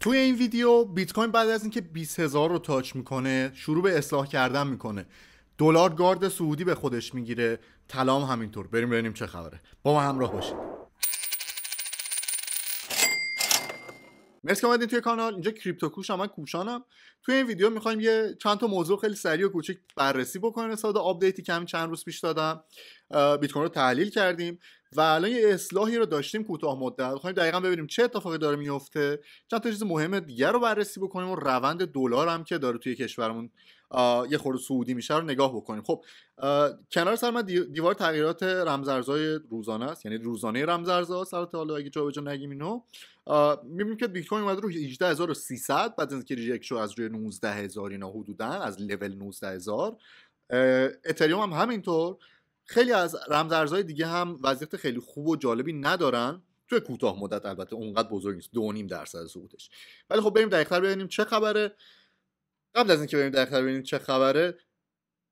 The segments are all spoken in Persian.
توی این ویدیو بیت کوین بعد از اینکه 20000 رو تاچ میکنه شروع به اصلاح کردن میکنه دلار گارد سعودی به خودش میگیره طلام همینطور بریم ببینیم چه خبره با ما همراه باشید مرسی که اومدین توی کانال اینجا کریپتو کوش من کوشانم توی این ویدیو میخوایم یه چند تا موضوع خیلی سریع و کوچیک بررسی بکنیم ساده آپدیتی که همین چند روز پیش دادم بیت کوین رو تحلیل کردیم و الان یه اصلاحی رو داشتیم کوتاه مدت میخوایم دقیقا ببینیم چه اتفاقی داره میفته چند تا چیز مهم دیگر رو بررسی بکنیم و روند دلار هم که داره توی کشورمون یه خورده سعودی میشه رو نگاه بکنیم خب کنار سر من دیوار تغییرات رمزارزهای روزانه است یعنی روزانه رمزارزها سر تا حالا اگه جابجا نگیم اینو میبینیم که بیت کوین اومده رو 18300 بعد اینکه ریجکت شو از روی 19000 اینا حدودا از لول 19000 اتریوم هم همینطور خیلی از رمزارزهای دیگه هم وضعیت خیلی خوب و جالبی ندارن توی کوتاه مدت البته اونقدر بزرگ نیست دو نیم درصد سقوطش ولی خب بریم دقیقتر ببینیم چه خبره قبل از اینکه بریم دقیق‌تر ببینیم چه خبره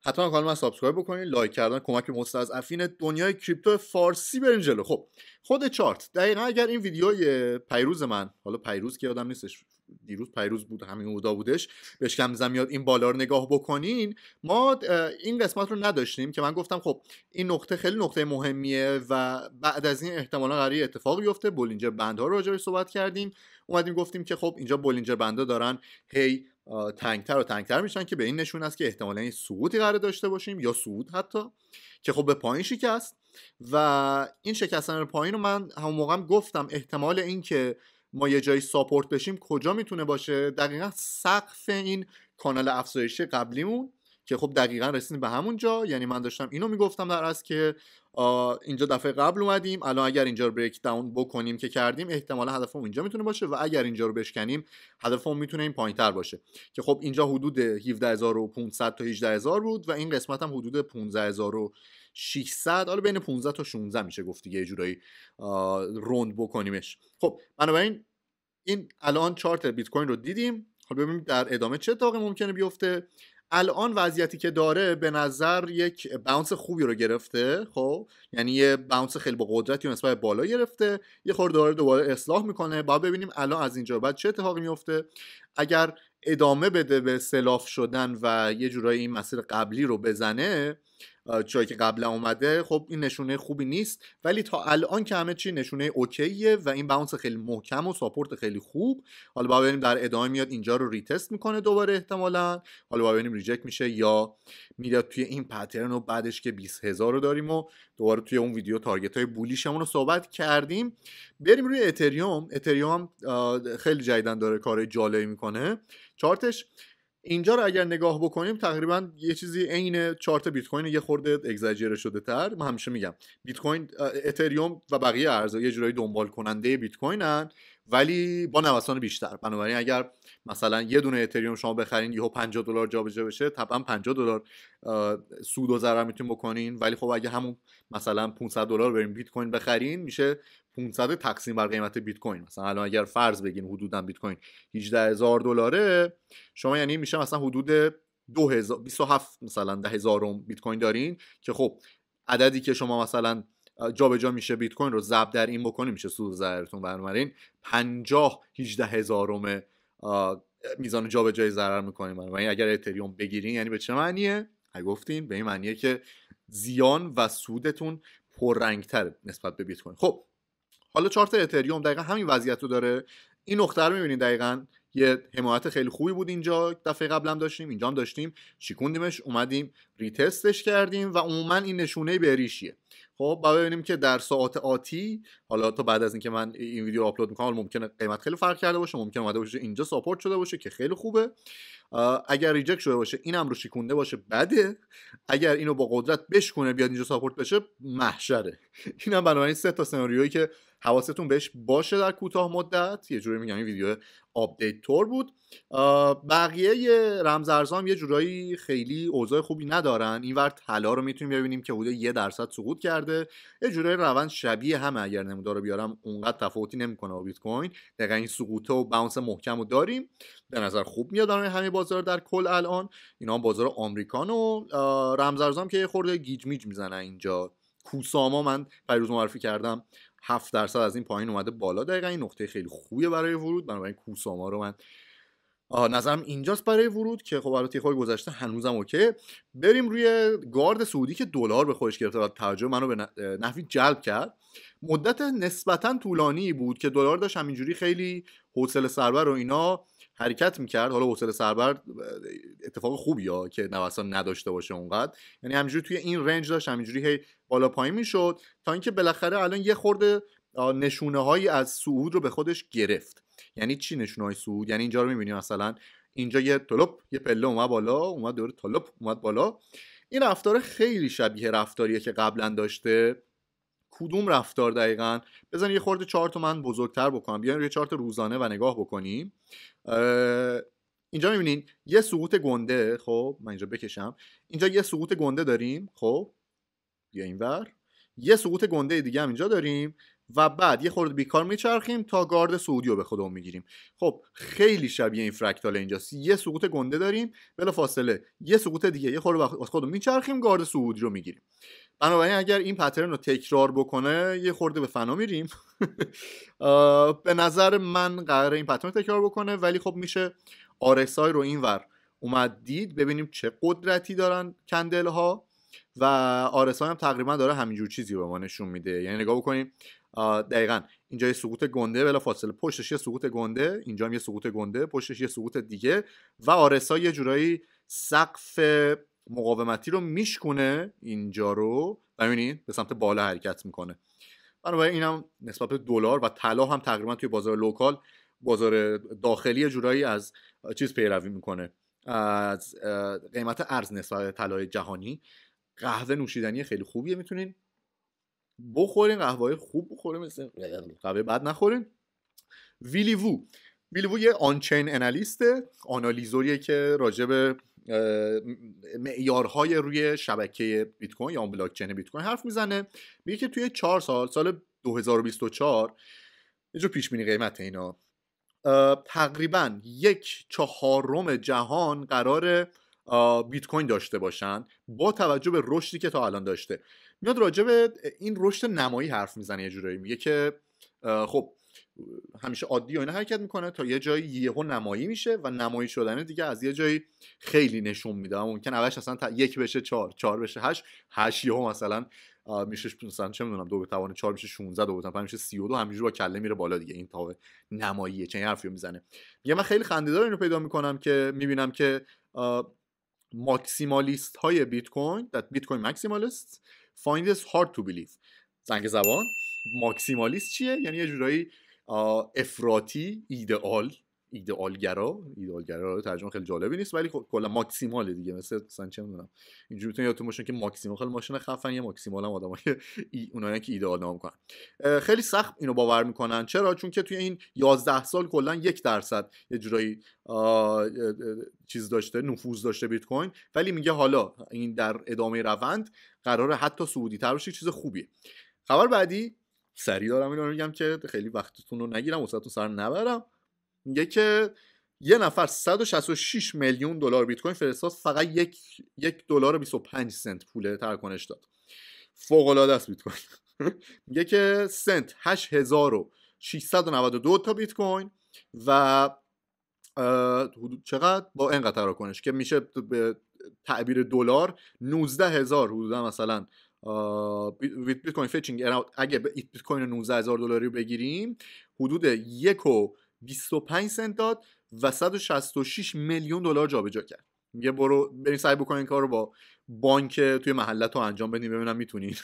حتما کانال من سابسکرایب بکنید لایک کردن کمک از مستضعفین دنیای کریپتو فارسی بریم جلو خب خود چارت دقیقا اگر این ویدیوی پیروز من حالا پیروز که یادم نیستش دیروز پیروز بود همین اودا بودش بهش کم زمیاد این بالا رو نگاه بکنین ما این قسمت رو نداشتیم که من گفتم خب این نقطه خیلی نقطه مهمیه و بعد از این احتمالا قراره اتفاق بیفته بولینجر بندها رو راجعش صحبت کردیم اومدیم گفتیم که خب اینجا بولینجر بنده دارن هی تنگتر و تنگتر میشن که به این نشون است که احتمالا یه سقوطی قرار داشته باشیم یا سقوط حتی که خب به پایین شکست و این شکستن پایین رو من همون موقع گفتم احتمال این که ما یه جایی ساپورت بشیم کجا میتونه باشه دقیقا سقف این کانال افزایشی قبلیمون که خب دقیقا رسیدیم به همون جا یعنی من داشتم اینو میگفتم در از که اینجا دفعه قبل اومدیم الان اگر اینجا رو بریک داون بکنیم که کردیم احتمالا هدفمون اینجا میتونه باشه و اگر اینجا رو بشکنیم هدفمون میتونه این تر باشه که خب اینجا حدود 17500 تا 18000 بود و این قسمت هم حدود 15600 حالا بین 15 تا 16 میشه گفت یه جورایی روند بکنیمش خب بنابراین این الان چارت بیت کوین رو دیدیم حالا ببینیم در ادامه چه اتفاقی ممکنه بیفته الان وضعیتی که داره به نظر یک باونس خوبی رو گرفته خب یعنی یه باونس خیلی با قدرتی و نسبت بالا گرفته یه خورده داره دوباره اصلاح میکنه با ببینیم الان از اینجا بعد چه اتفاقی میفته اگر ادامه بده به سلاف شدن و یه جورایی این مسیر قبلی رو بزنه جایی که قبلا اومده خب این نشونه خوبی نیست ولی تا الان که همه چی نشونه اوکیه و این باونس خیلی محکم و ساپورت خیلی خوب حالا با ببینیم در ادامه میاد اینجا رو ریتست میکنه دوباره احتمالا حالا با ببینیم ریجکت میشه یا میاد توی این پترن و بعدش که هزار رو داریم و دوباره توی اون ویدیو تارگت های بولیشمون رو صحبت کردیم بریم روی اتریوم اتریوم خیلی جدیدن داره کار جالبی میکنه چارتش اینجا رو اگر نگاه بکنیم تقریبا یه چیزی عین چارت بیت کوین یه خورده اگزاجر شده تر من همیشه میگم بیت کوین اتریوم و بقیه ارزها یه جورایی دنبال کننده بیت کوینن ولی با نوسان بیشتر بنابراین اگر مثلا یه دونه اتریوم شما بخرین یهو 50 دلار جابجا بشه طبعا 50 دلار سود و ضرر میتون بکنین ولی خب اگه همون مثلا 500 دلار بریم بیت کوین بخرین میشه 500 تقسیم بر قیمت بیت کوین مثلا الان اگر فرض بگین حدودا بیت کوین 18000 دلاره شما یعنی میشه مثلا حدود 2000 27 مثلا 10000 بیت کوین دارین که خب عددی که شما مثلا جابجا جا میشه بیت کوین رو ضرب در این بکنیم میشه سود ضررتون برمرین 50 18000 میزان جابجایی ضرر میکنیم و یعنی اگر اتریوم بگیرین یعنی به چه معنیه گفتین به این معنیه که زیان و سودتون پررنگتر نسبت به بیت کوین خب حالا چارت اتریوم دقیقا همین وضعیت رو داره این نقطه رو میبینید دقیقا یه حمایت خیلی خوبی بود اینجا دفعه قبل داشتیم اینجا هم داشتیم چیکوندیمش اومدیم ریتستش کردیم و عموما این نشونه بریشیه خب بعد ببینیم که در ساعات آتی حالا تا بعد از اینکه من این ویدیو آپلود میکنم ممکنه قیمت خیلی فرق کرده باشه ممکنه اومده باشه اینجا ساپورت شده باشه که خیلی خوبه اگر ریجکت شده باشه اینم رو شیکونده باشه بده اگر اینو با قدرت بشکنه بیاد اینجا ساپورت بشه محشره اینم بنابراین سه تا سناریویی که حواستون بهش باشه در کوتاه مدت یه جوری میگم این ویدیو آپدیت تور بود بقیه هم یه جورایی خیلی اوضاع خوبی ندارن اینور طلا رو میتونیم ببینیم که حدود یه درصد سقوط کرده یه جورای روند شبیه هم اگر نمودار بیارم اونقدر تفاوتی نمیکنه با بیت کوین دقیقا این سقوطه و باونس محکم رو داریم به نظر خوب میاد الان همه بازار در کل الان اینا بازار آمریکان و رمزارزام که خورده گیج میج میزنه اینجا کوساما من پیروز معرفی کردم 7 درصد از این پایین اومده بالا دقیقا این نقطه خیلی خوبیه برای ورود بنابراین کوساما رو من نظرم اینجاست برای ورود که خب البته خود گذشته هنوزم اوکی بریم روی گارد سعودی که دلار به خودش گرفته و توجه منو به نحوی جلب کرد مدت نسبتا طولانی بود که دلار داشت همینجوری خیلی حوصله سربر و اینا حرکت میکرد حالا حوصله سربر اتفاق خوبی ها که نوسان نداشته باشه اونقدر یعنی همینجوری توی این رنج داشت همینجوری هی بالا پایین میشد تا اینکه بالاخره الان یه خورده نشونه هایی از صعود رو به خودش گرفت یعنی چی های سود یعنی اینجا رو میبینی مثلا اینجا یه تلپ یه پله اومد بالا اومد دور تلپ اومد بالا این رفتار خیلی شبیه رفتاریه که قبلا داشته کدوم رفتار دقیقا بزن یه خورده چارت من بزرگتر بکنم بیاین روی چارت روزانه و نگاه بکنیم اینجا میبینین یه سقوط گنده خب من اینجا بکشم اینجا یه سقوط گنده داریم خب بیا اینور یه سقوط گنده دیگه هم اینجا داریم و بعد یه خورده بیکار میچرخیم تا گارد سعودی رو به خودمون میگیریم خب خیلی شبیه این فرکتال اینجاست یه سقوط گنده داریم بلا فاصله یه سقوط دیگه یه خورده از خودمون میچرخیم گارد سعودی رو میگیریم بنابراین اگر این پترن رو تکرار بکنه یه خورده به فنا میریم به نظر من قرار این پترن رو تکرار بکنه ولی خب میشه آرسای رو اینور اومد دید ببینیم چه قدرتی دارن کندل ها و آرسای هم تقریبا داره همینجور چیزی به ما نشون میده یعنی نگاه بکنیم دقیقا اینجا یه سقوط گنده بلا فاصله پشتش یه سقوط گنده اینجا هم یه سقوط گنده پشتش یه سقوط دیگه و آرسا یه جورایی سقف مقاومتی رو میشکونه اینجا رو ببینید به سمت بالا حرکت میکنه بنابراین اینم نسبت دلار و طلا هم تقریبا توی بازار لوکال بازار داخلی جورایی از چیز پیروی میکنه از قیمت ارز نسبت به طلای جهانی قهوه نوشیدنی خیلی خوبیه میتونین بخورین قهوه خوب بخورین مثل قهوه بد نخورین ویلی وو ویلی وو یه آنچین انالیسته آنالیزوریه که راجب به معیارهای روی شبکه بیت کوین یا بلاک چین بیت کوین حرف میزنه میگه که توی چهار سال سال 2024 یه جور پیش بینی قیمت اینا تقریبا یک چهارم جهان قراره بیت کوین داشته باشن با توجه به رشدی که تا الان داشته میاد راجع به این رشد نمایی حرف میزنه یه جورایی میگه که خب همیشه عادی و اینا حرکت میکنه تا یه جایی یهو نمایی میشه و نمایی شدنه دیگه از یه جایی خیلی نشون میده ممکن اولش اصلا تا یک بشه چهار چهار بشه هشت هشت یهو مثلا میشه مثلا چه میدونم دو به توان 4 میشه 16 دو به توان 5 میشه 32 همینجوری با کله میره بالا دیگه این تا نماییه چه حرفی میزنه میگه من خیلی خنده‌دار اینو پیدا میکنم که میبینم که ماکسیمالیست های بیت کوین that بیت ماکسیمالیست find this hard to believe زنگ زبان ماکسیمالیست چیه یعنی یه جورایی افراطی ایدئال ایدئالگرا ایدئالگرا رو ترجمه خیلی جالبی نیست ولی خب کلا ماکسیماله دیگه مثل مثلا چه میدونم اینجوری تو یادتون باشه که ماکسیمال خیلی ماشین خفن یا ماکسیمال هم آدمای اونایی که ایدئال نام میکنن خیلی سخت اینو باور میکنن چرا چون که توی این 11 سال کلا یک درصد یه جورایی چیز داشته نفوذ داشته بیت کوین ولی میگه حالا این در ادامه روند قراره حتی سعودی تر بشه چیز خوبیه خبر بعدی سری دارم اینو میگم که خیلی وقتتون رو نگیرم وسطتون سر نبرم میگه که یه نفر 166 میلیون دلار بیت کوین فرستاد فقط یک یک دلار و 25 سنت پول ترکنش داد فوق العاده است بیت کوین میگه که سنت 8692 تا بیت کوین و چقدر با این قطر کنش که میشه به تعبیر دلار 19 هزار حدودا مثلا بیت کوین فیچینگ اگه بیت کوین 19 هزار دلاری بگیریم حدود یک و 25 سنت داد و 166 میلیون دلار جابجا کرد میگه برو برین سعی بکنین کار رو با بانک توی محلت رو انجام بدین ببینم میتونین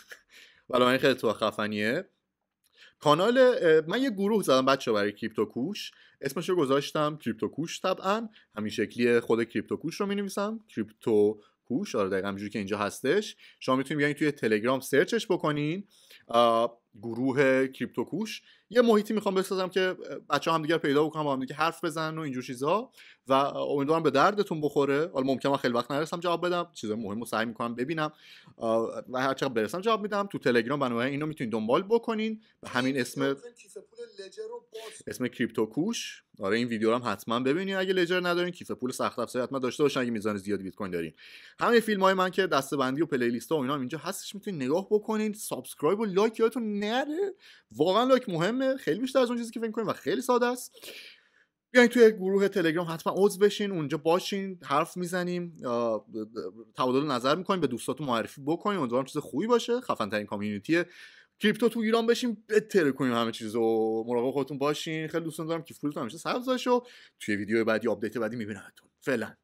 ولی من خیلی تو خفنیه کانال من یه گروه زدم بچه برای کریپتو کوش اسمش رو گذاشتم کریپتو کوش طبعا همین شکلی خود کریپتو کوش رو مینویسم کریپتو کوش آره دقیقا که اینجا هستش شما میتونید بیاین توی تلگرام سرچش بکنین گروه کریپتوکوش یه محیطی میخوام بسازم که بچه هم دیگر پیدا بکنم با هم دیگه حرف بزنن و اینجور چیزا و امیدوارم به دردتون بخوره حالا ممکنه خیلی وقت نرسم جواب بدم چیز مهم رو سعی میکنم ببینم و هر چقدر برسم جواب میدم تو تلگرام بنابراین اینو میتونید دنبال بکنین به همین اسم اسم کریپتوکوش آره این ویدیو رو هم حتما ببینید اگه لجر ندارین کیف پول سخت افزاری حتما داشته باشین اگه میزان زیاد بیت کوین دارین همه فیلم های من که دسته بندی و پلی لیست و اینا هم اینجا هستش میتونین نگاه بکنین سابسکرایب و لایک یادتون نره واقعا لایک مهمه خیلی بیشتر از اون چیزی که فکر کنیم و خیلی ساده است بیاین توی گروه تلگرام حتما عضو بشین اونجا باشین حرف میزنیم تبادل نظر میکنیم به دوستاتون معرفی بکنیم امیدوارم چیز خوبی باشه خفن ترین کامیونیتی کریپتو تو ایران بشین بتره کنیم همه چیزو مراقب خودتون باشین خیلی دوستان دارم که همیشه سبز باشه توی ویدیو بعدی آپدیت بعدی میبینمتون فعلا